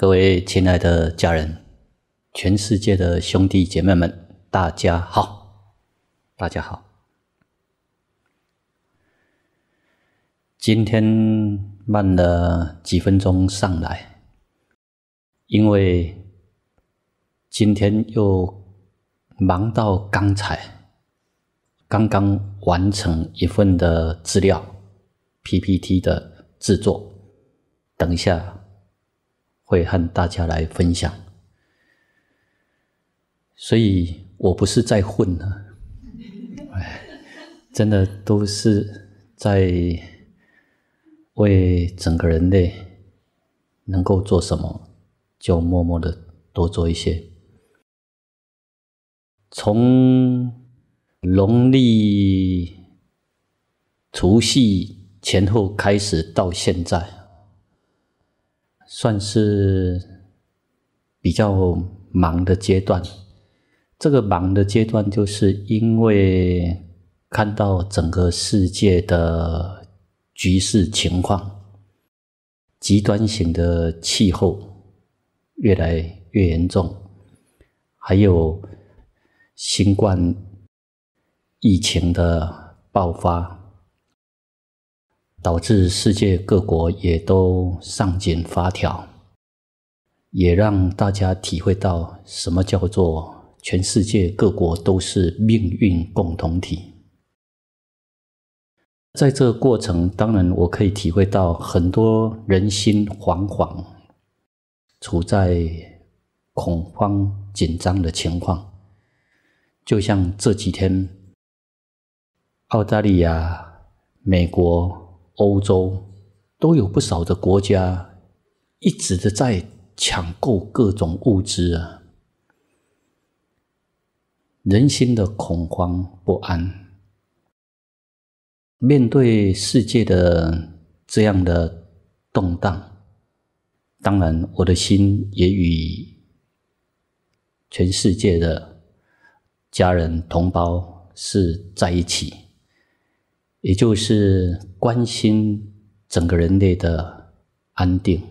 各位亲爱的家人，全世界的兄弟姐妹们，大家好，大家好。今天慢了几分钟上来，因为今天又忙到刚才刚刚完成一份的资料 PPT 的制作，等一下。会和大家来分享，所以我不是在混呢，真的都是在为整个人类能够做什么，就默默的多做一些。从农历除夕前后开始到现在。算是比较忙的阶段，这个忙的阶段，就是因为看到整个世界的局势情况，极端型的气候越来越严重，还有新冠疫情的爆发。导致世界各国也都上紧发条，也让大家体会到什么叫做全世界各国都是命运共同体。在这个过程，当然我可以体会到很多人心惶惶，处在恐慌紧张的情况，就像这几天澳大利亚、美国。欧洲都有不少的国家，一直的在抢购各种物资啊，人心的恐慌不安。面对世界的这样的动荡，当然我的心也与全世界的家人同胞是在一起。也就是关心整个人类的安定、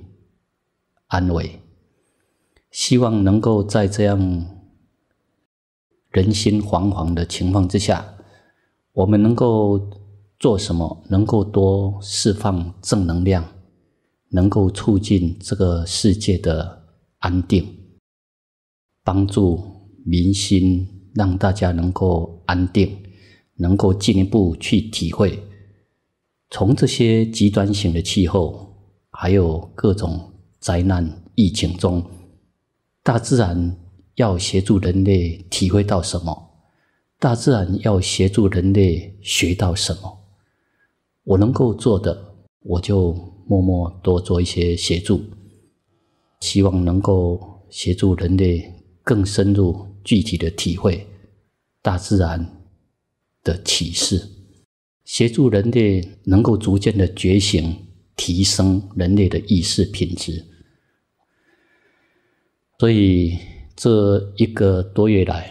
安危，希望能够在这样人心惶惶的情况之下，我们能够做什么？能够多释放正能量，能够促进这个世界的安定，帮助民心，让大家能够安定。能够进一步去体会，从这些极端型的气候，还有各种灾难、疫情中，大自然要协助人类体会到什么？大自然要协助人类学到什么？我能够做的，我就默默多做一些协助，希望能够协助人类更深入、具体的体会大自然。的启示，协助人类能够逐渐的觉醒、提升人类的意识品质。所以这一个多月来，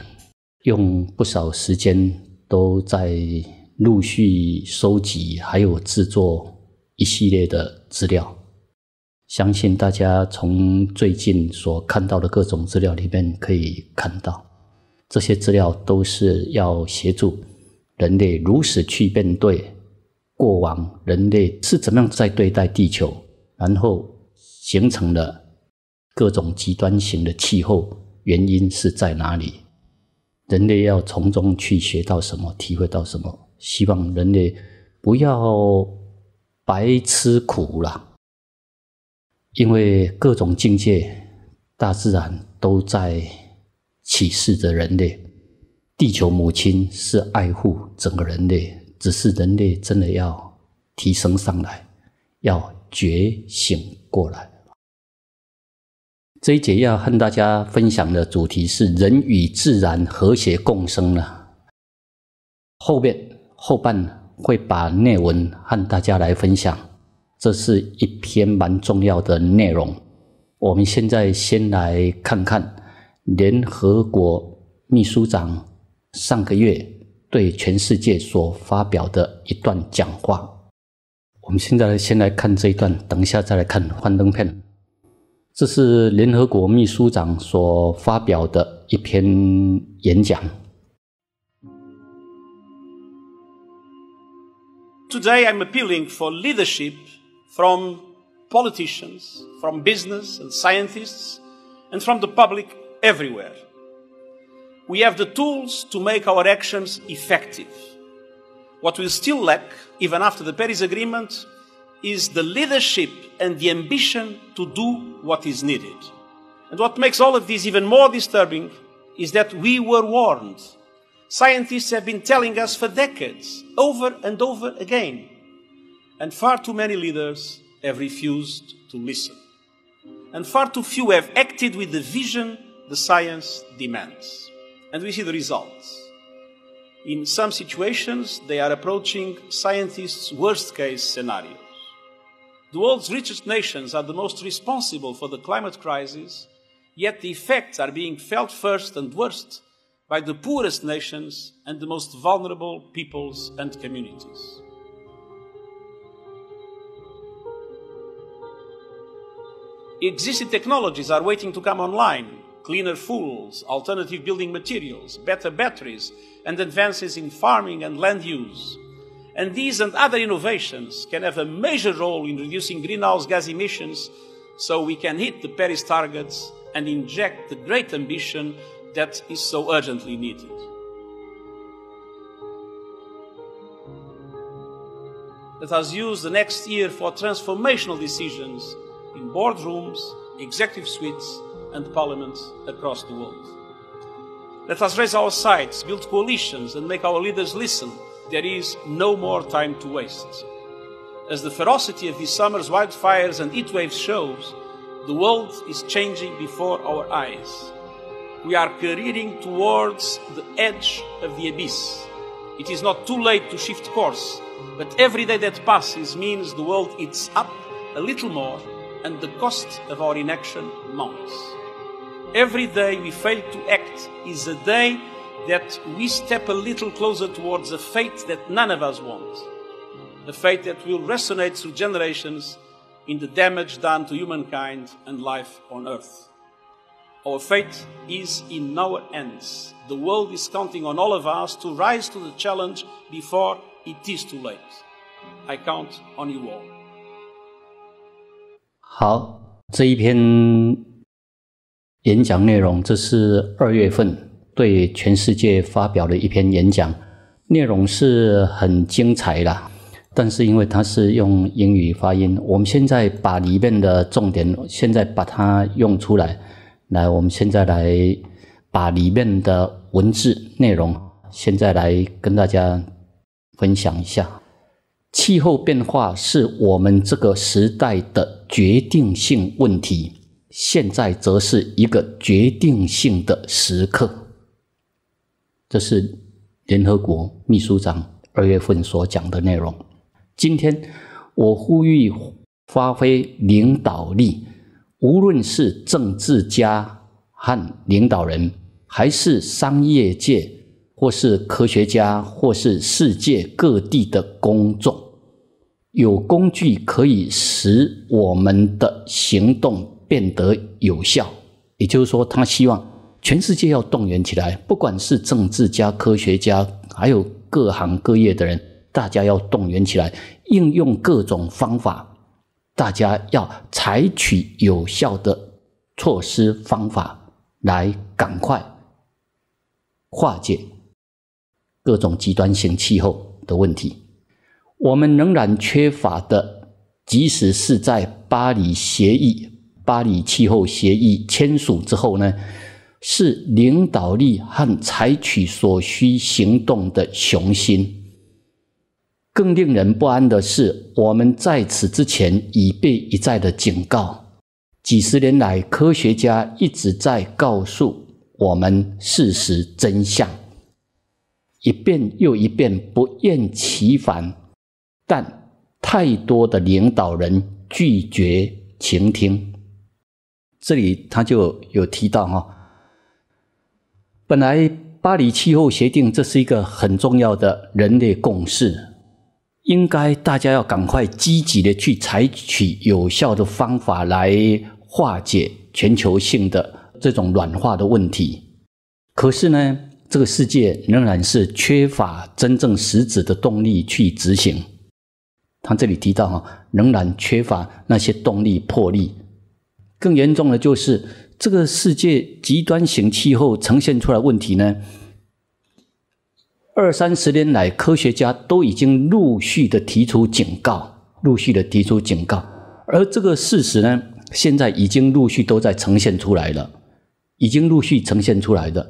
用不少时间都在陆续收集，还有制作一系列的资料。相信大家从最近所看到的各种资料里面可以看到，这些资料都是要协助。人类如此去面对过往，人类是怎么样在对待地球，然后形成了各种极端型的气候，原因是在哪里？人类要从中去学到什么，体会到什么？希望人类不要白吃苦了，因为各种境界，大自然都在启示着人类。地球母亲是爱护整个人类，只是人类真的要提升上来，要觉醒过来。这一节要和大家分享的主题是人与自然和谐共生了。后面后半会把内文和大家来分享，这是一篇蛮重要的内容。我们现在先来看看联合国秘书长。上个月对全世界所发表的一段讲话，我们现在先来看这一段，等一下再来看幻灯片。这是联合国秘书长所发表的一篇演讲。Today I'm appealing for leadership from politicians, from business and scientists, and from the public everywhere. we have the tools to make our actions effective. What we still lack, even after the Paris Agreement, is the leadership and the ambition to do what is needed. And what makes all of this even more disturbing is that we were warned. Scientists have been telling us for decades, over and over again. And far too many leaders have refused to listen. And far too few have acted with the vision the science demands. And we see the results. In some situations, they are approaching scientists' worst case scenarios. The world's richest nations are the most responsible for the climate crisis, yet the effects are being felt first and worst by the poorest nations and the most vulnerable peoples and communities. Existing technologies are waiting to come online cleaner fuels, alternative building materials, better batteries, and advances in farming and land use. And these and other innovations can have a major role in reducing greenhouse gas emissions so we can hit the Paris targets and inject the great ambition that is so urgently needed. Let us use the next year for transformational decisions in boardrooms, executive suites, and parliaments across the world. Let us raise our sights, build coalitions, and make our leaders listen. There is no more time to waste. As the ferocity of this summer's wildfires and heatwaves shows, the world is changing before our eyes. We are careering towards the edge of the abyss. It is not too late to shift course, but every day that passes means the world eats up a little more and the cost of our inaction mounts every day we fail to act is a day that we step a little closer towards a fate that none of us want. A fate that will resonate through generations in the damage done to humankind and life on earth. Our fate is in our hands. The world is counting on all of us to rise to the challenge before it is too late. I count on you all. 好，这一篇演讲内容，这是二月份对全世界发表的一篇演讲，内容是很精彩啦，但是因为它是用英语发音，我们现在把里面的重点，现在把它用出来，来，我们现在来把里面的文字内容，现在来跟大家分享一下，气候变化是我们这个时代的决定性问题。现在则是一个决定性的时刻。这是联合国秘书长二月份所讲的内容。今天，我呼吁发挥领导力，无论是政治家和领导人，还是商业界，或是科学家，或是世界各地的公众，有工具可以使我们的行动。变得有效，也就是说，他希望全世界要动员起来，不管是政治家、科学家，还有各行各业的人，大家要动员起来，应用各种方法，大家要采取有效的措施方法，来赶快化解各种极端性气候的问题。我们仍然缺乏的，即使是在巴黎协议。巴黎气候协议签署之后呢，是领导力和采取所需行动的雄心。更令人不安的是，我们在此之前已被一再的警告。几十年来，科学家一直在告诉我们事实真相，一遍又一遍，不厌其烦。但太多的领导人拒绝倾听。这里他就有提到哈，本来巴黎气候协定这是一个很重要的人类共识，应该大家要赶快积极的去采取有效的方法来化解全球性的这种软化的问题。可是呢，这个世界仍然是缺乏真正实质的动力去执行。他这里提到哈，仍然缺乏那些动力魄力。更严重的就是，这个世界极端型气候呈现出来问题呢。二三十年来，科学家都已经陆续的提出警告，陆续的提出警告。而这个事实呢，现在已经陆续都在呈现出来了，已经陆续呈现出来的，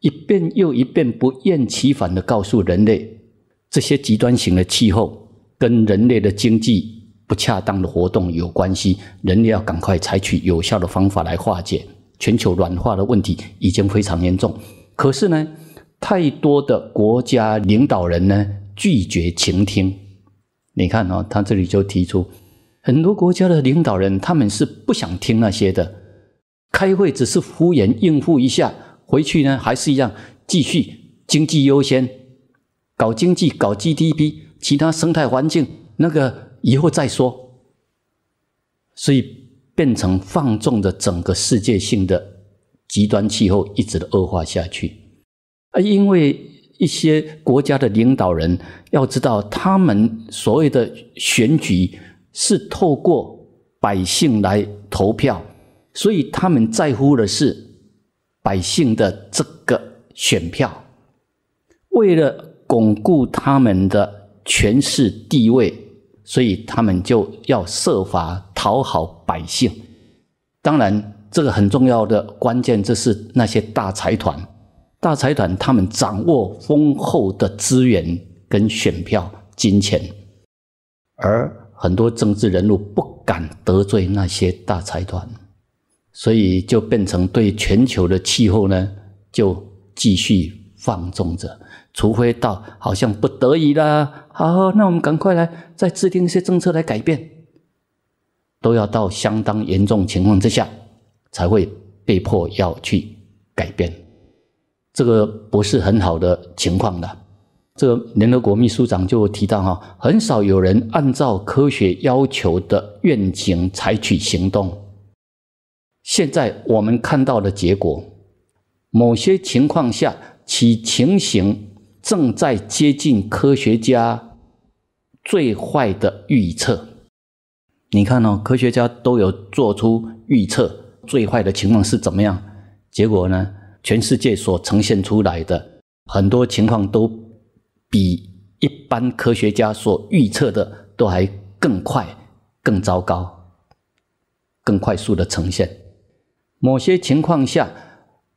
一遍又一遍不厌其烦的告诉人类，这些极端型的气候跟人类的经济。不恰当的活动有关系，人类要赶快采取有效的方法来化解全球软化的问题，已经非常严重。可是呢，太多的国家领导人呢拒绝倾听。你看啊，他这里就提出，很多国家的领导人他们是不想听那些的，开会只是敷衍应付一下，回去呢还是一样继续经济优先，搞经济，搞 GDP，其他生态环境那个。以后再说，所以变成放纵的整个世界性的极端气候，一直的恶化下去。啊，因为一些国家的领导人要知道，他们所谓的选举是透过百姓来投票，所以他们在乎的是百姓的这个选票，为了巩固他们的权势地位。所以他们就要设法讨好百姓。当然，这个很重要的关键，这是那些大财团。大财团他们掌握丰厚的资源跟选票、金钱，而很多政治人物不敢得罪那些大财团，所以就变成对全球的气候呢，就继续放纵着。除非到好像不得已啦，好，那我们赶快来再制定一些政策来改变，都要到相当严重情况之下，才会被迫要去改变，这个不是很好的情况的。这个联合国秘书长就提到哈，很少有人按照科学要求的愿景采取行动。现在我们看到的结果，某些情况下其情形。正在接近科学家最坏的预测。你看哦，科学家都有做出预测，最坏的情况是怎么样？结果呢？全世界所呈现出来的很多情况都比一般科学家所预测的都还更快、更糟糕、更快速的呈现。某些情况下。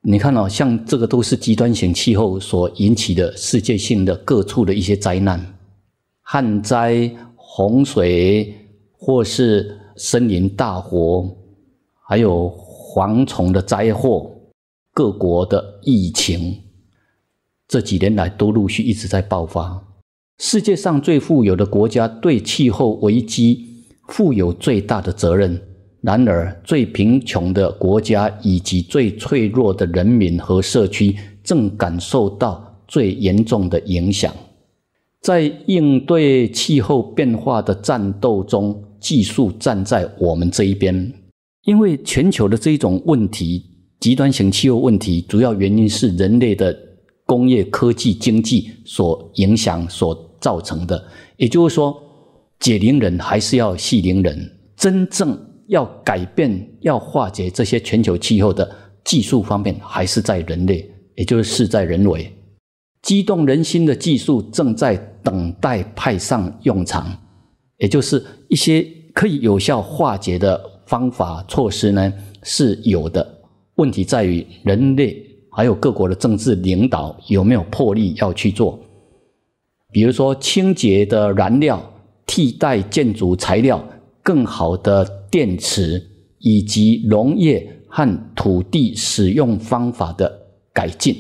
你看哦，像这个都是极端型气候所引起的世界性的各处的一些灾难，旱灾、洪水，或是森林大火，还有蝗虫的灾祸，各国的疫情，这几年来都陆续一直在爆发。世界上最富有的国家对气候危机负有最大的责任。然而，最贫穷的国家以及最脆弱的人民和社区正感受到最严重的影响。在应对气候变化的战斗中，技术站在我们这一边，因为全球的这种问题——极端型气候问题，主要原因是人类的工业、科技、经济所影响所造成的。也就是说，解铃人还是要系铃人，真正。要改变、要化解这些全球气候的技术方面，还是在人类，也就是事在人为。激动人心的技术正在等待派上用场，也就是一些可以有效化解的方法措施呢，是有的。问题在于人类还有各国的政治领导有没有魄力要去做。比如说，清洁的燃料替代建筑材料，更好的。电池以及农业和土地使用方法的改进，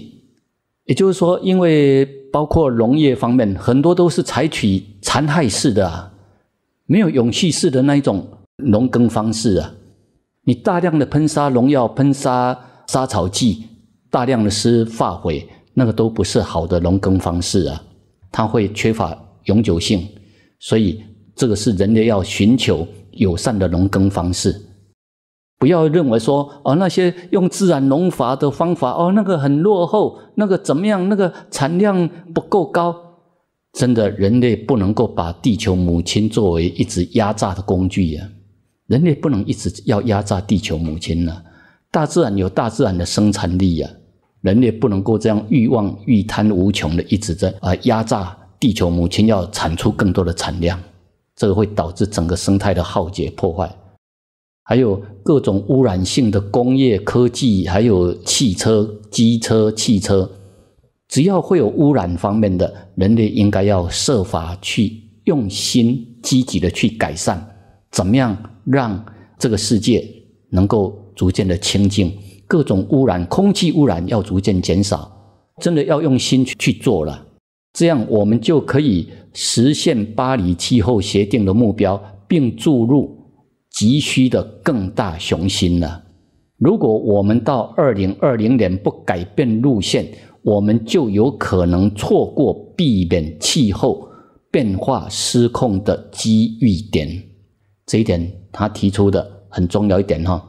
也就是说，因为包括农业方面很多都是采取残害式的，没有永续式的那一种农耕方式啊。你大量的喷洒农药、喷洒杀草剂、大量的施化肥，那个都不是好的农耕方式啊。它会缺乏永久性，所以这个是人类要寻求。友善的农耕方式，不要认为说哦那些用自然农法的方法哦那个很落后，那个怎么样？那个产量不够高？真的，人类不能够把地球母亲作为一直压榨的工具呀！人类不能一直要压榨地球母亲呢？大自然有大自然的生产力呀！人类不能够这样欲望欲贪无穷的一直在啊压榨地球母亲，要产出更多的产量。这个会导致整个生态的浩劫破坏，还有各种污染性的工业科技，还有汽车、机车、汽车，只要会有污染方面的人类，应该要设法去用心积极的去改善，怎么样让这个世界能够逐渐的清净？各种污染，空气污染要逐渐减少，真的要用心去去做了。这样，我们就可以实现巴黎气候协定的目标，并注入急需的更大雄心了。如果我们到二零二零年不改变路线，我们就有可能错过避免气候变化失控的机遇点。这一点他提出的很重要一点哈。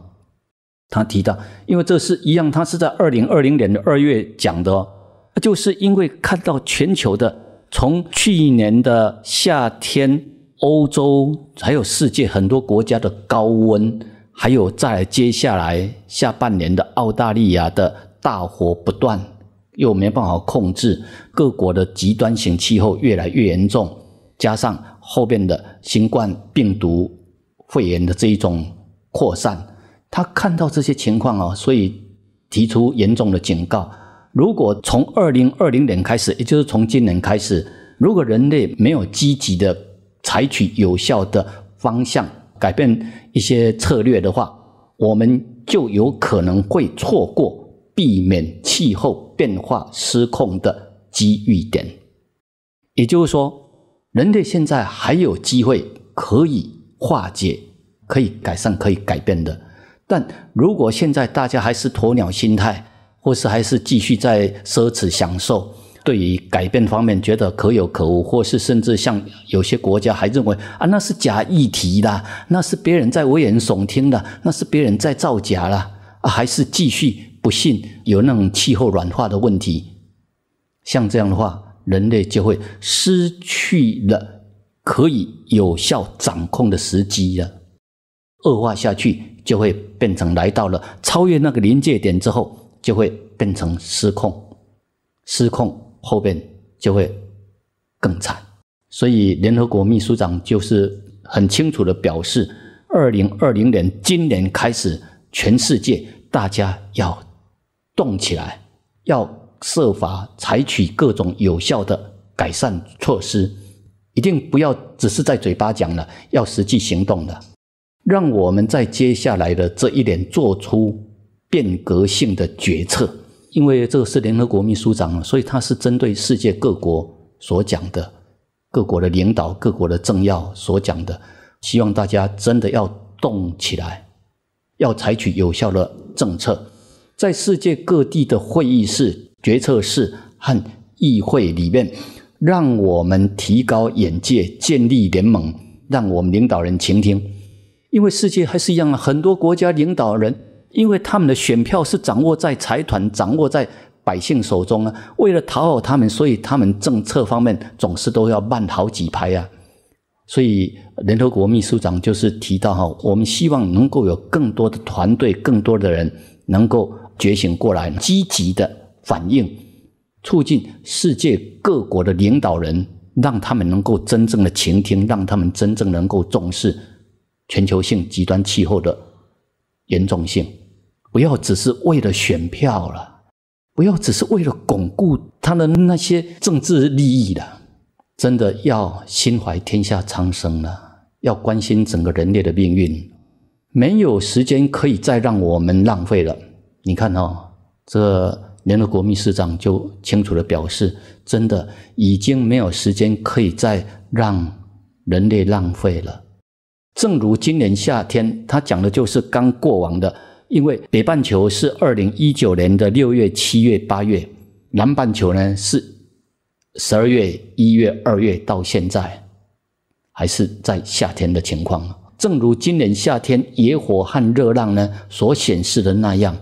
他提到，因为这是一样，他是在二零二零年的二月讲的。就是因为看到全球的从去年的夏天，欧洲还有世界很多国家的高温，还有在接下来下半年的澳大利亚的大火不断，又没办法控制，各国的极端型气候越来越严重，加上后边的新冠病毒肺炎的这一种扩散，他看到这些情况啊，所以提出严重的警告。如果从二零二零年开始，也就是从今年开始，如果人类没有积极的采取有效的方向，改变一些策略的话，我们就有可能会错过避免气候变化失控的机遇点。也就是说，人类现在还有机会可以化解、可以改善、可以改变的。但如果现在大家还是鸵鸟心态，或是还是继续在奢侈享受，对于改变方面觉得可有可无，或是甚至像有些国家还认为啊，那是假议题的，那是别人在危言耸听的，那是别人在造假了，还是继续不信有那种气候软化的问题？像这样的话，人类就会失去了可以有效掌控的时机了。恶化下去就会变成来到了超越那个临界点之后。就会变成失控，失控后边就会更惨。所以，联合国秘书长就是很清楚的表示：，二零二零年今年开始，全世界大家要动起来，要设法采取各种有效的改善措施，一定不要只是在嘴巴讲了，要实际行动的。让我们在接下来的这一年做出。变革性的决策，因为这个是联合国秘书长，所以他是针对世界各国所讲的，各国的领导、各国的政要所讲的，希望大家真的要动起来，要采取有效的政策，在世界各地的会议室、决策室和议会里面，让我们提高眼界，建立联盟，让我们领导人倾听，因为世界还是一样啊，很多国家领导人。因为他们的选票是掌握在财团、掌握在百姓手中啊。为了讨好他们，所以他们政策方面总是都要慢好几拍啊。所以联合国秘书长就是提到哈，我们希望能够有更多的团队、更多的人能够觉醒过来，积极的反应，促进世界各国的领导人，让他们能够真正地倾听，让他们真正能够重视全球性极端气候的严重性。不要只是为了选票了，不要只是为了巩固他的那些政治利益了，真的要心怀天下苍生了，要关心整个人类的命运。没有时间可以再让我们浪费了。你看哦，这联合国秘书长就清楚的表示，真的已经没有时间可以再让人类浪费了。正如今年夏天他讲的就是刚过往的。因为北半球是二零一九年的六月、七月、八月，南半球呢是十二月、一月、二月，到现在还是在夏天的情况。正如今年夏天野火和热浪呢所显示的那样，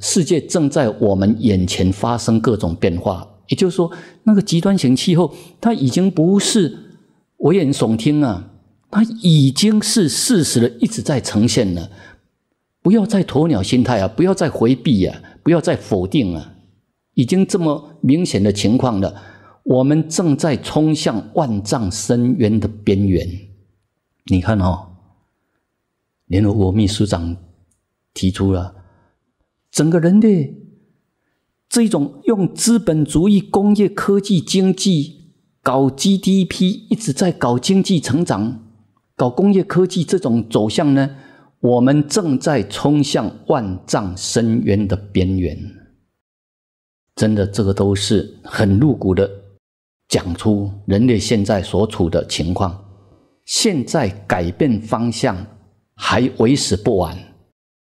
世界正在我们眼前发生各种变化。也就是说，那个极端型气候它已经不是危言耸听啊，它已经是事实的，一直在呈现了。不要再鸵鸟心态啊！不要再回避啊，不要再否定啊！已经这么明显的情况了，我们正在冲向万丈深渊的边缘。你看哦，联合国秘书长提出了，整个人类这种用资本主义工业科技经济搞 GDP，一直在搞经济成长、搞工业科技这种走向呢。我们正在冲向万丈深渊的边缘，真的，这个都是很露骨的讲出人类现在所处的情况。现在改变方向还为时不晚，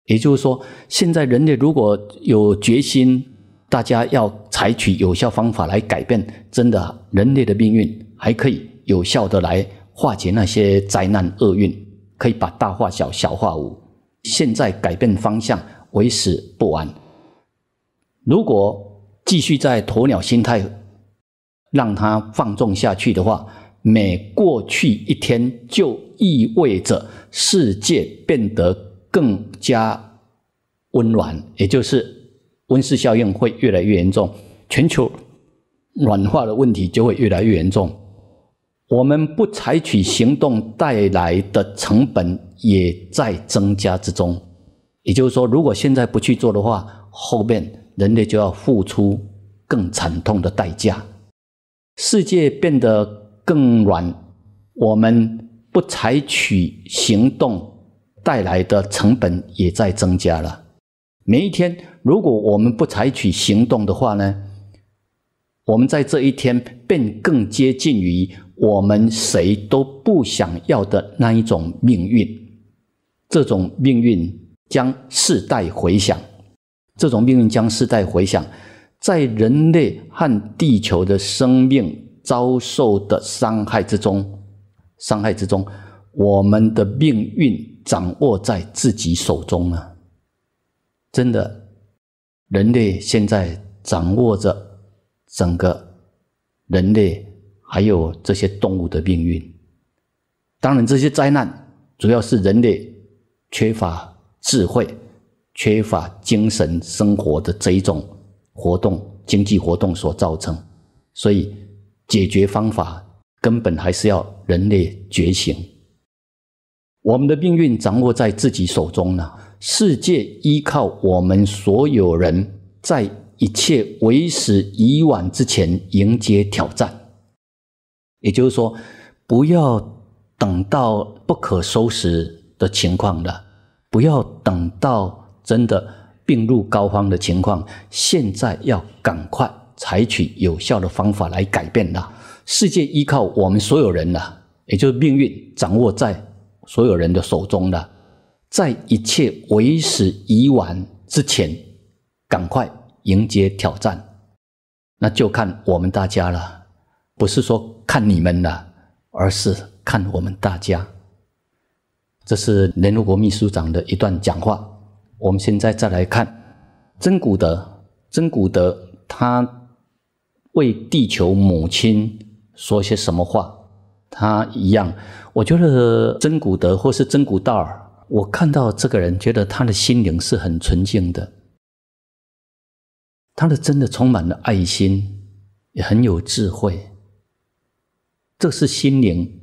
也就是说，现在人类如果有决心，大家要采取有效方法来改变，真的，人类的命运还可以有效的来化解那些灾难厄运。可以把大化小，小化无。现在改变方向为时不晚。如果继续在鸵鸟心态，让它放纵下去的话，每过去一天，就意味着世界变得更加温暖，也就是温室效应会越来越严重，全球暖化的问题就会越来越严重。我们不采取行动带来的成本也在增加之中，也就是说，如果现在不去做的话，后面人类就要付出更惨痛的代价。世界变得更软，我们不采取行动带来的成本也在增加了。每一天，如果我们不采取行动的话呢，我们在这一天便更接近于。我们谁都不想要的那一种命运，这种命运将世代回响，这种命运将世代回响，在人类和地球的生命遭受的伤害之中，伤害之中，我们的命运掌握在自己手中呢？真的，人类现在掌握着整个人类。还有这些动物的命运，当然，这些灾难主要是人类缺乏智慧、缺乏精神生活的这一种活动、经济活动所造成。所以，解决方法根本还是要人类觉醒。我们的命运掌握在自己手中呢。世界依靠我们所有人在一切为时已晚之前迎接挑战。也就是说，不要等到不可收拾的情况了，不要等到真的病入膏肓的情况，现在要赶快采取有效的方法来改变它。世界依靠我们所有人了，也就是命运掌握在所有人的手中了。在一切为时已晚之前，赶快迎接挑战，那就看我们大家了。不是说看你们的，而是看我们大家。这是联合国秘书长的一段讲话。我们现在再来看，曾古德，曾古德，他为地球母亲说些什么话？他一样，我觉得曾古德或是曾古道尔，我看到这个人，觉得他的心灵是很纯净的，他的真的充满了爱心，也很有智慧。这是心灵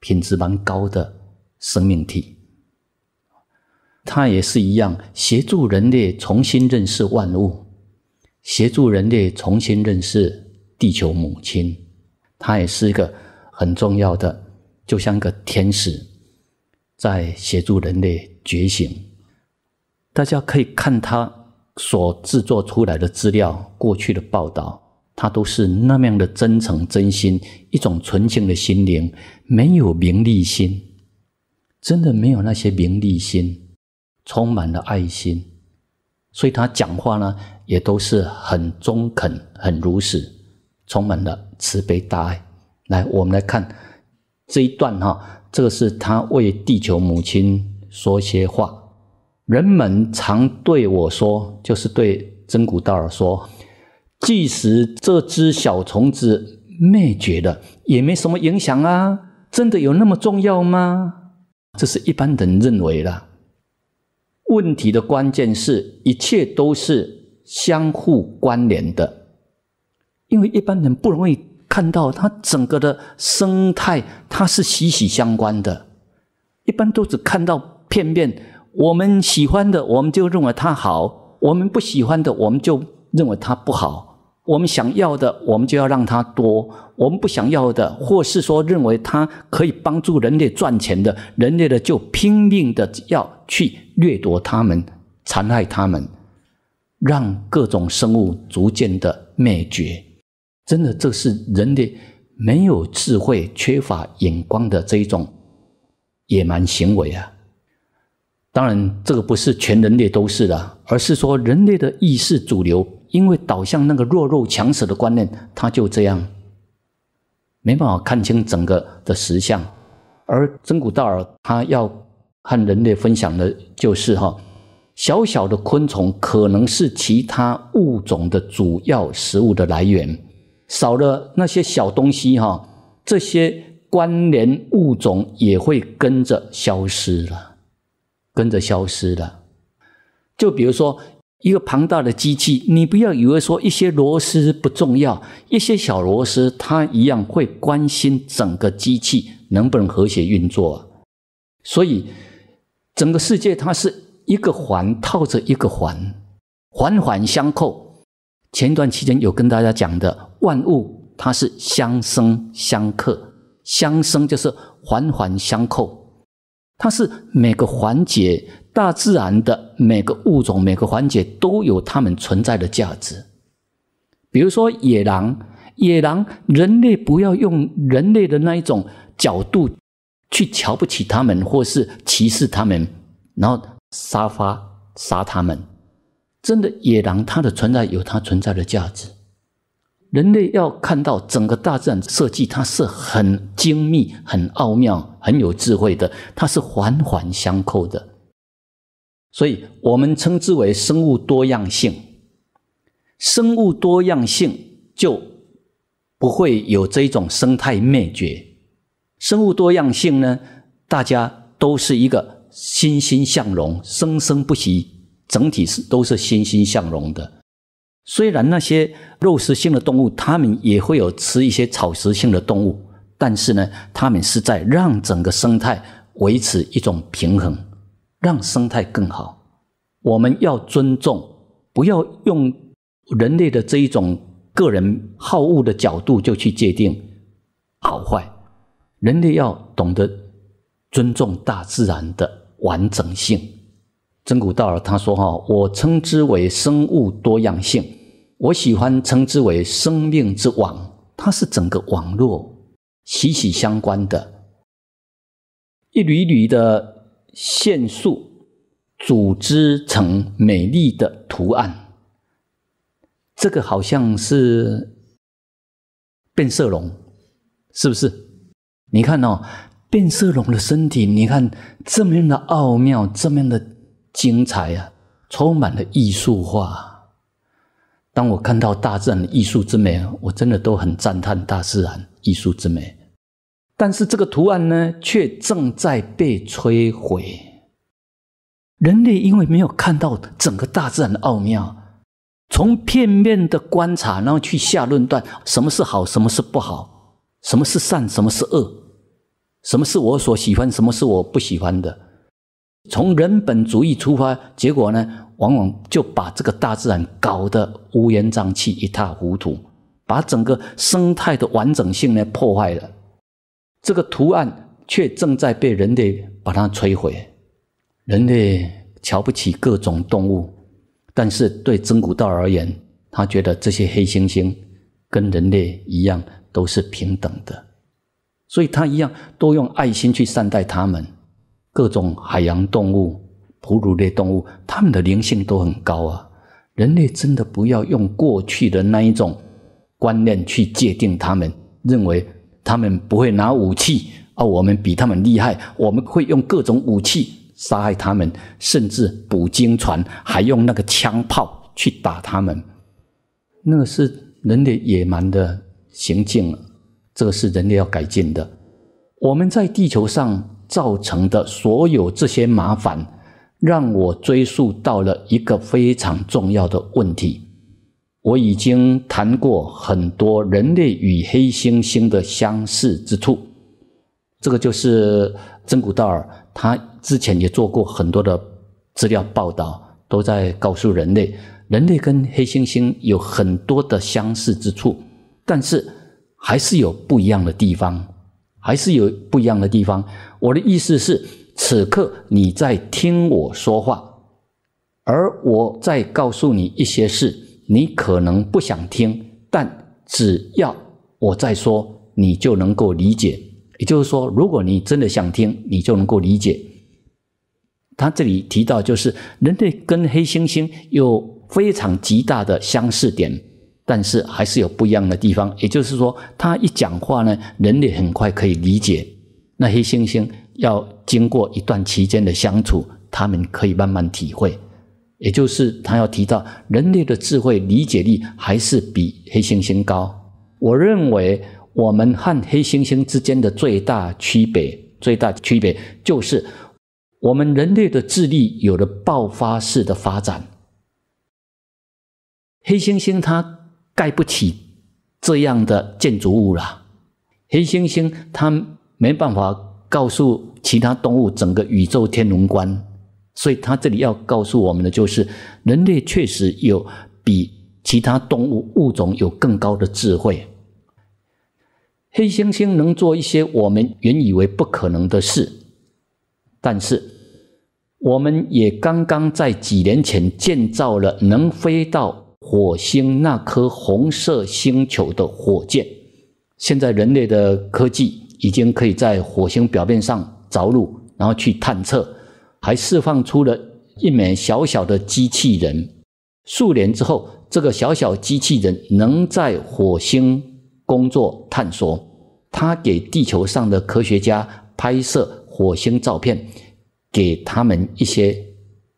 品质蛮高的生命体，它也是一样协助人类重新认识万物，协助人类重新认识地球母亲。它也是一个很重要的，就像一个天使，在协助人类觉醒。大家可以看它所制作出来的资料，过去的报道。他都是那么样的真诚、真心，一种纯净的心灵，没有名利心，真的没有那些名利心，充满了爱心，所以他讲话呢也都是很中肯、很如实，充满了慈悲大爱。来，我们来看这一段哈，这个是他为地球母亲说些话。人们常对我说，就是对真古道尔说。即使这只小虫子灭绝了，也没什么影响啊！真的有那么重要吗？这是一般人认为啦。问题的关键是，一切都是相互关联的，因为一般人不容易看到它整个的生态，它是息息相关的。一般都只看到片面。我们喜欢的，我们就认为它好；我们不喜欢的，我们就认为它不好。我们想要的，我们就要让它多；我们不想要的，或是说认为它可以帮助人类赚钱的，人类的就拼命的要去掠夺它们、残害它们，让各种生物逐渐的灭绝。真的，这是人类没有智慧、缺乏眼光的这一种野蛮行为啊！当然，这个不是全人类都是的，而是说人类的意识主流。因为导向那个弱肉强食的观念，他就这样没办法看清整个的实相。而真古道尔他要和人类分享的就是哈，小小的昆虫可能是其他物种的主要食物的来源，少了那些小东西哈，这些关联物种也会跟着消失了，跟着消失了。就比如说。一个庞大的机器，你不要以为说一些螺丝不重要，一些小螺丝它一样会关心整个机器能不能和谐运作。所以，整个世界它是一个环套着一个环，环环相扣。前段期间有跟大家讲的，万物它是相生相克，相生就是环环相扣，它是每个环节。大自然的每个物种、每个环节都有它们存在的价值。比如说野狼，野狼，人类不要用人类的那一种角度去瞧不起他们，或是歧视他们，然后杀发杀他们。真的，野狼它的存在有它存在的价值。人类要看到整个大自然设计，它是很精密、很奥妙、很有智慧的，它是环环相扣的。所以我们称之为生物多样性。生物多样性就不会有这种生态灭绝。生物多样性呢，大家都是一个欣欣向荣、生生不息，整体是都是欣欣向荣的。虽然那些肉食性的动物，它们也会有吃一些草食性的动物，但是呢，它们是在让整个生态维持一种平衡。让生态更好，我们要尊重，不要用人类的这一种个人好恶的角度就去界定好坏。人类要懂得尊重大自然的完整性。真古道尔他说：“哈，我称之为生物多样性，我喜欢称之为生命之网，它是整个网络息息相关的，一缕缕的。”线束组织成美丽的图案，这个好像是变色龙，是不是？你看哦，变色龙的身体，你看这么样的奥妙，这么样的精彩啊，充满了艺术化。当我看到大自然的艺术之美，我真的都很赞叹大自然艺术之美。但是这个图案呢，却正在被摧毁。人类因为没有看到整个大自然的奥妙，从片面的观察，然后去下论断：什么是好，什么是不好；什么是善，什么是恶；什么是我所喜欢，什么是我不喜欢的。从人本主义出发，结果呢，往往就把这个大自然搞得乌烟瘴气、一塌糊涂，把整个生态的完整性呢破坏了。这个图案却正在被人类把它摧毁。人类瞧不起各种动物，但是对真古道而言，他觉得这些黑猩猩跟人类一样都是平等的，所以他一样都用爱心去善待他们。各种海洋动物、哺乳类动物，他们的灵性都很高啊！人类真的不要用过去的那一种观念去界定他们，认为。他们不会拿武器啊，我们比他们厉害，我们会用各种武器杀害他们，甚至捕鲸船还用那个枪炮去打他们，那个是人类野蛮的行径这个是人类要改进的。我们在地球上造成的所有这些麻烦，让我追溯到了一个非常重要的问题。我已经谈过很多人类与黑猩猩的相似之处，这个就是真古道尔，他之前也做过很多的资料报道，都在告诉人类，人类跟黑猩猩有很多的相似之处，但是还是有不一样的地方，还是有不一样的地方。我的意思是，此刻你在听我说话，而我在告诉你一些事。你可能不想听，但只要我在说，你就能够理解。也就是说，如果你真的想听，你就能够理解。他这里提到，就是人类跟黑猩猩有非常极大的相似点，但是还是有不一样的地方。也就是说，他一讲话呢，人类很快可以理解；那黑猩猩要经过一段期间的相处，他们可以慢慢体会。也就是他要提到，人类的智慧理解力还是比黑猩猩高。我认为我们和黑猩猩之间的最大区别，最大区别就是我们人类的智力有了爆发式的发展。黑猩猩它盖不起这样的建筑物了，黑猩猩它没办法告诉其他动物整个宇宙天文观。所以，他这里要告诉我们的就是，人类确实有比其他动物物种有更高的智慧。黑猩猩能做一些我们原以为不可能的事，但是我们也刚刚在几年前建造了能飞到火星那颗红色星球的火箭。现在，人类的科技已经可以在火星表面上着陆，然后去探测。还释放出了一枚小小的机器人。数年之后，这个小小机器人能在火星工作探索，它给地球上的科学家拍摄火星照片，给他们一些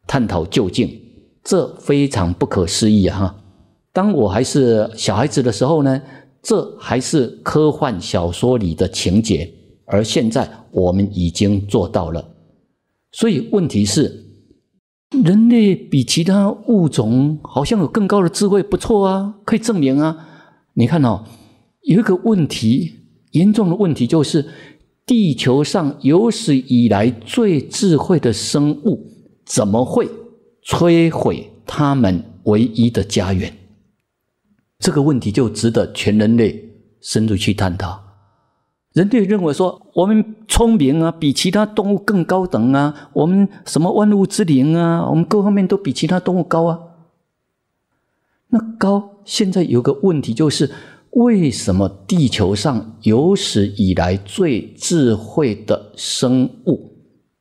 探讨究竟。这非常不可思议啊！当我还是小孩子的时候呢，这还是科幻小说里的情节，而现在我们已经做到了。所以问题是，人类比其他物种好像有更高的智慧，不错啊，可以证明啊。你看哦，有一个问题，严重的问题就是，地球上有史以来最智慧的生物，怎么会摧毁他们唯一的家园？这个问题就值得全人类深入去探讨。人都认为说我们聪明啊，比其他动物更高等啊，我们什么万物之灵啊，我们各方面都比其他动物高啊。那高现在有个问题就是，为什么地球上有史以来最智慧的生物，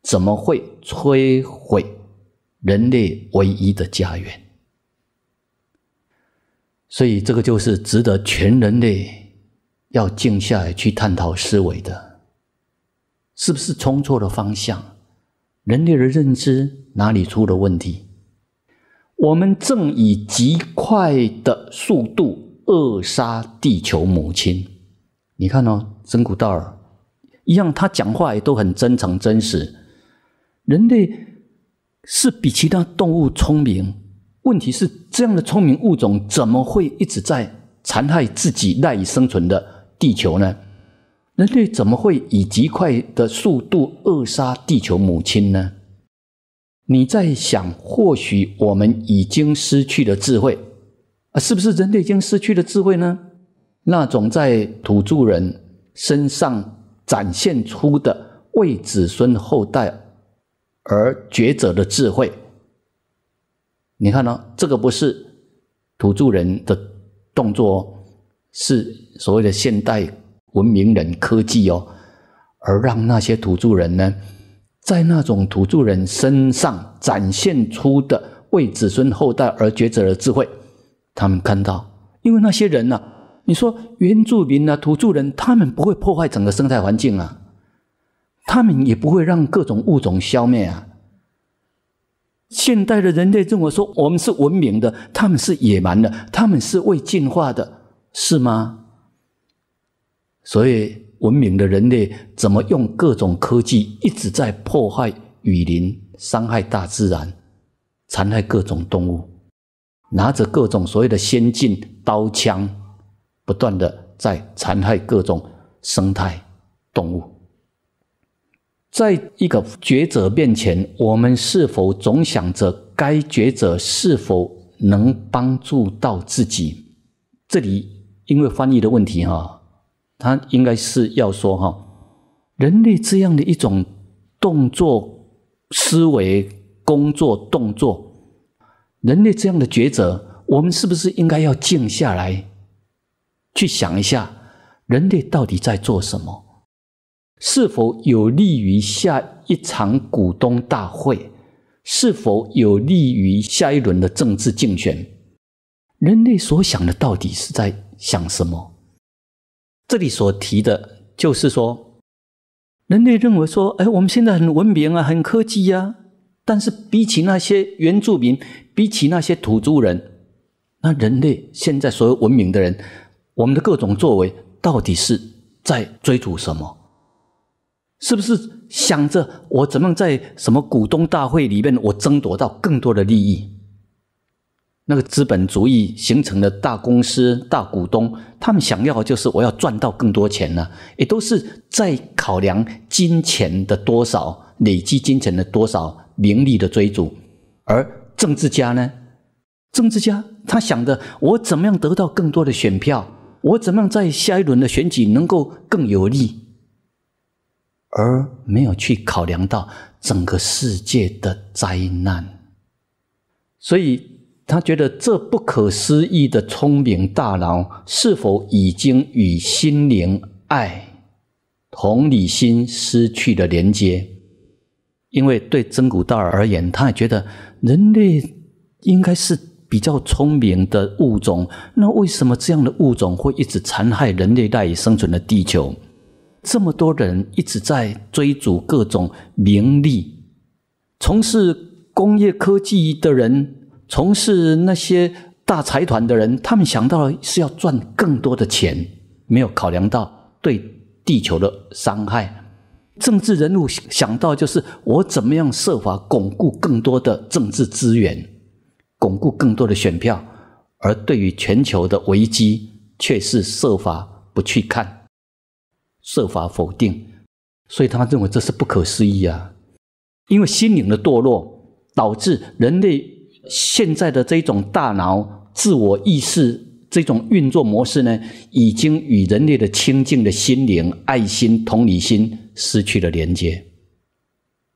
怎么会摧毁人类唯一的家园？所以这个就是值得全人类。要静下来去探讨思维的，是不是冲错了方向？人类的认知哪里出了问题？我们正以极快的速度扼杀地球母亲。你看哦，真古道尔一样，他讲话也都很真诚、真实。人类是比其他动物聪明，问题是这样的聪明物种，怎么会一直在残害自己赖以生存的？地球呢？人类怎么会以极快的速度扼杀地球母亲呢？你在想，或许我们已经失去了智慧啊？是不是人类已经失去了智慧呢？那种在土著人身上展现出的为子孙后代而抉择的智慧，你看呢？这个不是土著人的动作哦。是所谓的现代文明人科技哦，而让那些土著人呢，在那种土著人身上展现出的为子孙后代而抉择的智慧，他们看到，因为那些人呢，你说原住民啊、土著人，他们不会破坏整个生态环境啊，他们也不会让各种物种消灭啊。现代的人类认为说，我们是文明的，他们是野蛮的，他们是未进化的。是吗？所以，文明的人类怎么用各种科技一直在破坏雨林、伤害大自然、残害各种动物，拿着各种所谓的先进刀枪，不断的在残害各种生态动物？在一个抉择面前，我们是否总想着该抉择是否能帮助到自己？这里。因为翻译的问题，哈，他应该是要说哈，人类这样的一种动作、思维、工作、动作，人类这样的抉择，我们是不是应该要静下来，去想一下，人类到底在做什么？是否有利于下一场股东大会？是否有利于下一轮的政治竞选？人类所想的到底是在？想什么？这里所提的就是说，人类认为说，哎，我们现在很文明啊，很科技呀，但是比起那些原住民，比起那些土著人，那人类现在所有文明的人，我们的各种作为，到底是在追逐什么？是不是想着我怎么在什么股东大会里面，我争夺到更多的利益？那个资本主义形成的大公司、大股东，他们想要的就是我要赚到更多钱呢，也都是在考量金钱的多少、累积金钱的多少、名利的追逐。而政治家呢，政治家他想的，我怎么样得到更多的选票，我怎么样在下一轮的选举能够更有利，而没有去考量到整个世界的灾难，所以。他觉得这不可思议的聪明大脑是否已经与心灵、爱、同理心失去了连接？因为对真古道而言，他也觉得人类应该是比较聪明的物种，那为什么这样的物种会一直残害人类赖以生存的地球？这么多人一直在追逐各种名利，从事工业科技的人。从事那些大财团的人，他们想到了是要赚更多的钱，没有考量到对地球的伤害。政治人物想到就是我怎么样设法巩固更多的政治资源，巩固更多的选票，而对于全球的危机却是设法不去看，设法否定。所以他们认为这是不可思议啊，因为心灵的堕落导致人类。现在的这种大脑自我意识这种运作模式呢，已经与人类的清净的心灵、爱心、同理心失去了连接。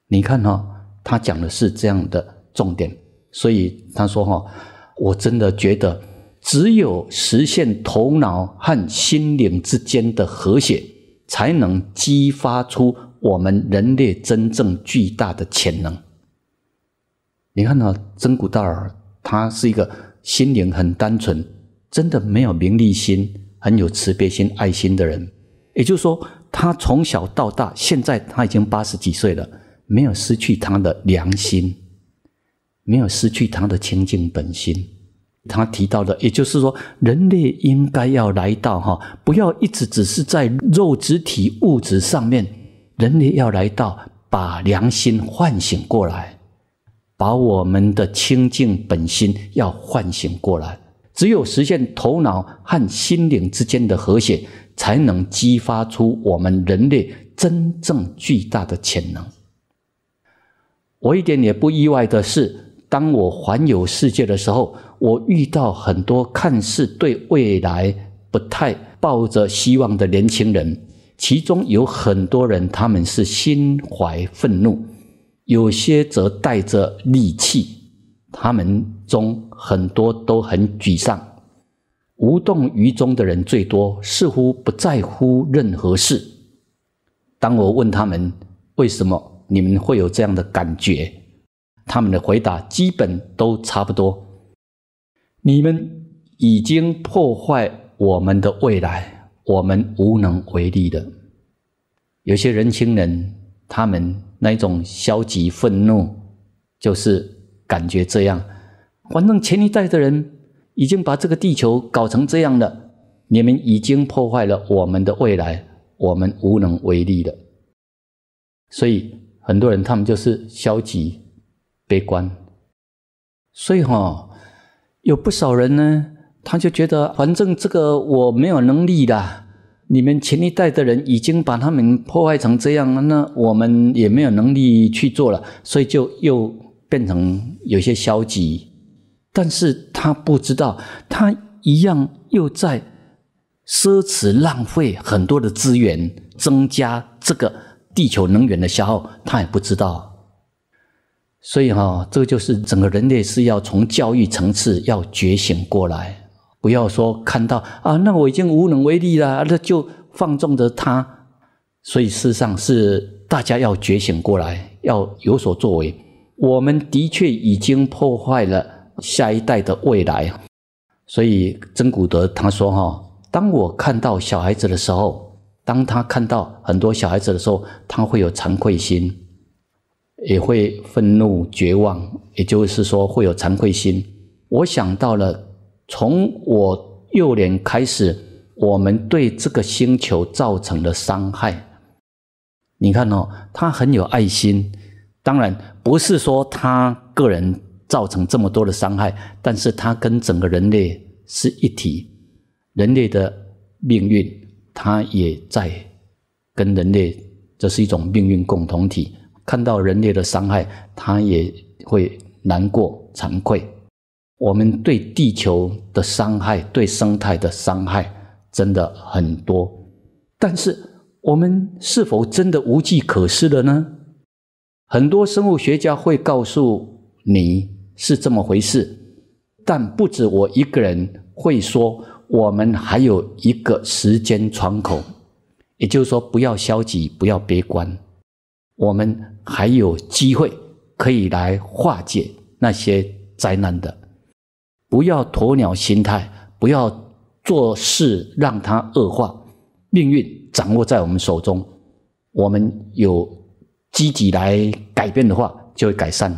你看哈，他讲的是这样的重点，所以他说哈，我真的觉得，只有实现头脑和心灵之间的和谐，才能激发出我们人类真正巨大的潜能。你看呢？真古道尔他是一个心灵很单纯，真的没有名利心，很有慈悲心、爱心的人。也就是说，他从小到大，现在他已经八十几岁了，没有失去他的良心，没有失去他的清净本心。他提到的，也就是说，人类应该要来到哈，不要一直只是在肉质体物质上面，人类要来到把良心唤醒过来。把我们的清净本心要唤醒过来。只有实现头脑和心灵之间的和谐，才能激发出我们人类真正巨大的潜能。我一点也不意外的是，当我环游世界的时候，我遇到很多看似对未来不太抱着希望的年轻人，其中有很多人他们是心怀愤怒。有些则带着戾气，他们中很多都很沮丧，无动于衷的人最多，似乎不在乎任何事。当我问他们为什么你们会有这样的感觉，他们的回答基本都差不多：你们已经破坏我们的未来，我们无能为力的。有些人情人，他们。那一种消极愤怒，就是感觉这样，反正前一代的人已经把这个地球搞成这样了，你们已经破坏了我们的未来，我们无能为力了。所以很多人他们就是消极、悲观。所以哈，有不少人呢，他就觉得反正这个我没有能力了。你们前一代的人已经把他们破坏成这样了，那我们也没有能力去做了，所以就又变成有些消极。但是他不知道，他一样又在奢侈浪费很多的资源，增加这个地球能源的消耗，他也不知道。所以哈，这就是整个人类是要从教育层次要觉醒过来。不要说看到啊，那我已经无能为力了，那就放纵着他。所以事实上是大家要觉醒过来，要有所作为。我们的确已经破坏了下一代的未来。所以曾古德他说：“哈，当我看到小孩子的时候，当他看到很多小孩子的时候，他会有惭愧心，也会愤怒、绝望。也就是说，会有惭愧心。我想到了。”从我幼年开始，我们对这个星球造成的伤害，你看哦，他很有爱心。当然，不是说他个人造成这么多的伤害，但是他跟整个人类是一体，人类的命运，他也在跟人类，这是一种命运共同体。看到人类的伤害，他也会难过、惭愧。我们对地球的伤害、对生态的伤害真的很多，但是我们是否真的无计可施了呢？很多生物学家会告诉你是这么回事，但不止我一个人会说，我们还有一个时间窗口，也就是说，不要消极，不要悲观，我们还有机会可以来化解那些灾难的。不要鸵鸟心态，不要做事让它恶化。命运掌握在我们手中，我们有积极来改变的话，就会改善。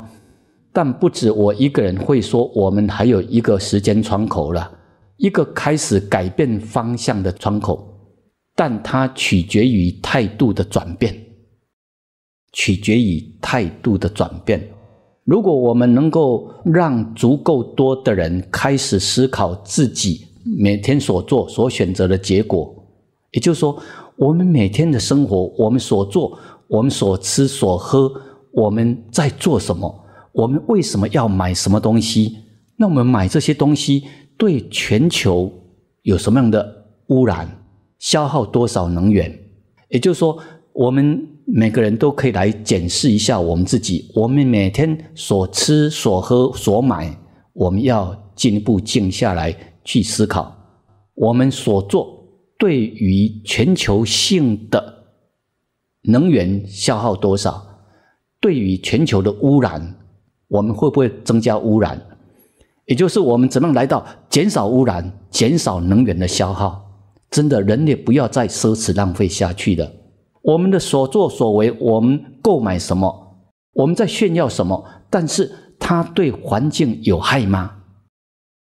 但不止我一个人会说，我们还有一个时间窗口了，一个开始改变方向的窗口。但它取决于态度的转变，取决于态度的转变。如果我们能够让足够多的人开始思考自己每天所做所选择的结果，也就是说，我们每天的生活，我们所做，我们所吃所喝，我们在做什么？我们为什么要买什么东西？那我们买这些东西对全球有什么样的污染？消耗多少能源？也就是说，我们。每个人都可以来检视一下我们自己，我们每天所吃、所喝、所买，我们要进一步静下来去思考，我们所做对于全球性的能源消耗多少，对于全球的污染，我们会不会增加污染？也就是我们怎样来到减少污染、减少能源的消耗？真的，人类不要再奢侈浪费下去了。我们的所作所为，我们购买什么，我们在炫耀什么？但是它对环境有害吗？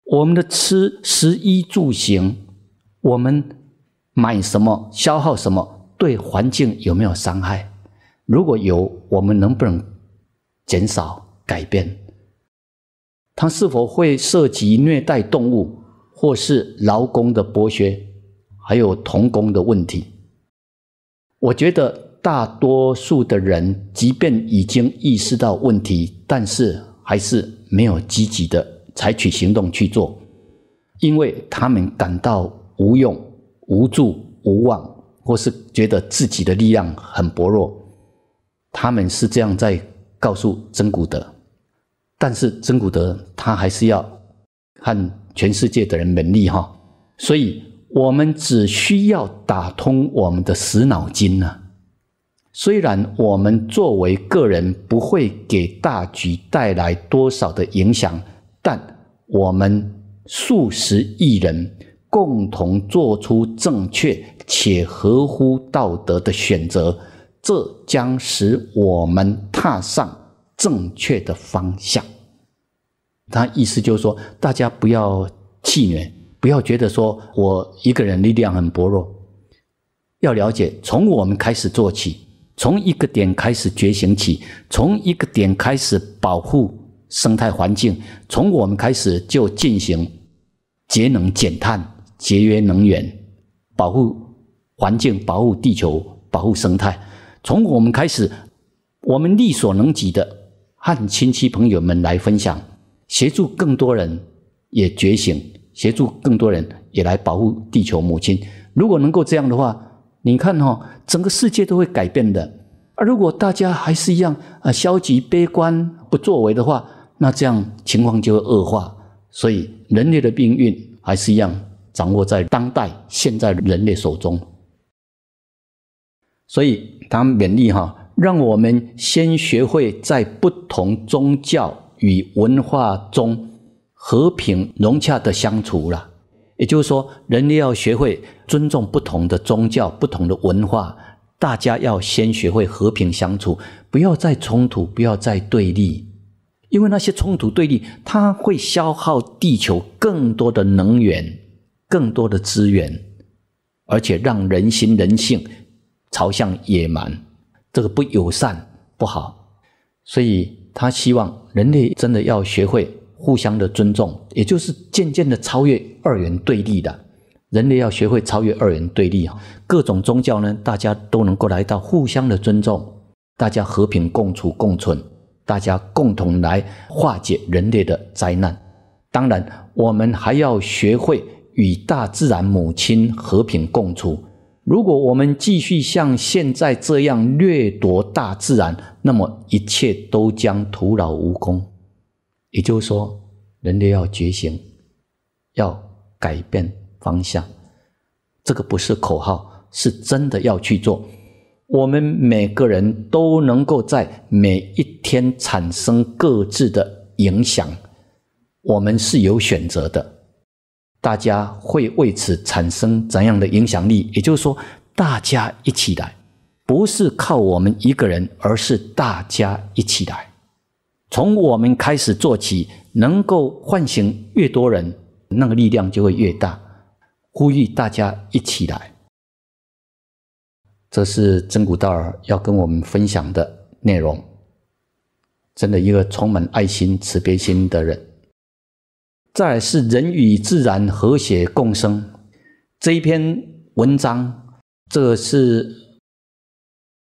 我们的吃、食、衣、住、行，我们买什么、消耗什么，对环境有没有伤害？如果有，我们能不能减少、改变？它是否会涉及虐待动物，或是劳工的剥削，还有童工的问题？我觉得大多数的人，即便已经意识到问题，但是还是没有积极的采取行动去做，因为他们感到无用、无助、无望，或是觉得自己的力量很薄弱。他们是这样在告诉真古德，但是真古德他还是要和全世界的人能力哈，所以。我们只需要打通我们的死脑筋呢。虽然我们作为个人不会给大局带来多少的影响，但我们数十亿人共同做出正确且合乎道德的选择，这将使我们踏上正确的方向。他意思就是说，大家不要气馁。不要觉得说我一个人力量很薄弱，要了解从我们开始做起，从一个点开始觉醒起，从一个点开始保护生态环境，从我们开始就进行节能减碳、节约能源、保护环境、保护地球、保护生态。从我们开始，我们力所能及的和亲戚朋友们来分享，协助更多人也觉醒。协助更多人也来保护地球母亲。如果能够这样的话，你看哈，整个世界都会改变的。而如果大家还是一样啊，消极、悲观、不作为的话，那这样情况就会恶化。所以，人类的命运还是一样，掌握在当代现在人类手中。所以，他勉励哈，让我们先学会在不同宗教与文化中。和平融洽的相处了，也就是说，人类要学会尊重不同的宗教、不同的文化，大家要先学会和平相处，不要再冲突，不要再对立，因为那些冲突对立，它会消耗地球更多的能源、更多的资源，而且让人心人性朝向野蛮，这个不友善不好，所以他希望人类真的要学会。互相的尊重，也就是渐渐的超越二元对立的。人类要学会超越二元对立啊！各种宗教呢，大家都能够来到互相的尊重，大家和平共处共存，大家共同来化解人类的灾难。当然，我们还要学会与大自然母亲和平共处。如果我们继续像现在这样掠夺大自然，那么一切都将徒劳无功。也就是说，人类要觉醒，要改变方向，这个不是口号，是真的要去做。我们每个人都能够在每一天产生各自的影响，我们是有选择的。大家会为此产生怎样的影响力？也就是说，大家一起来，不是靠我们一个人，而是大家一起来。从我们开始做起，能够唤醒越多人，那个力量就会越大。呼吁大家一起来，这是真古道尔要跟我们分享的内容。真的，一个充满爱心、慈悲心的人。再是人与自然和谐共生这一篇文章，这是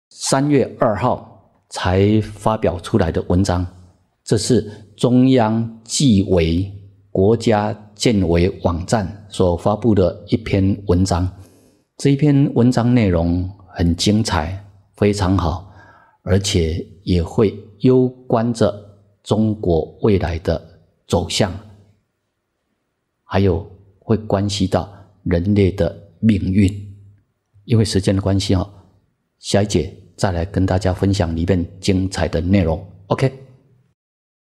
三月二号才发表出来的文章。这是中央纪委国家建委网站所发布的一篇文章，这一篇文章内容很精彩，非常好，而且也会攸关着中国未来的走向，还有会关系到人类的命运。因为时间的关系啊，下一节再来跟大家分享里面精彩的内容。OK。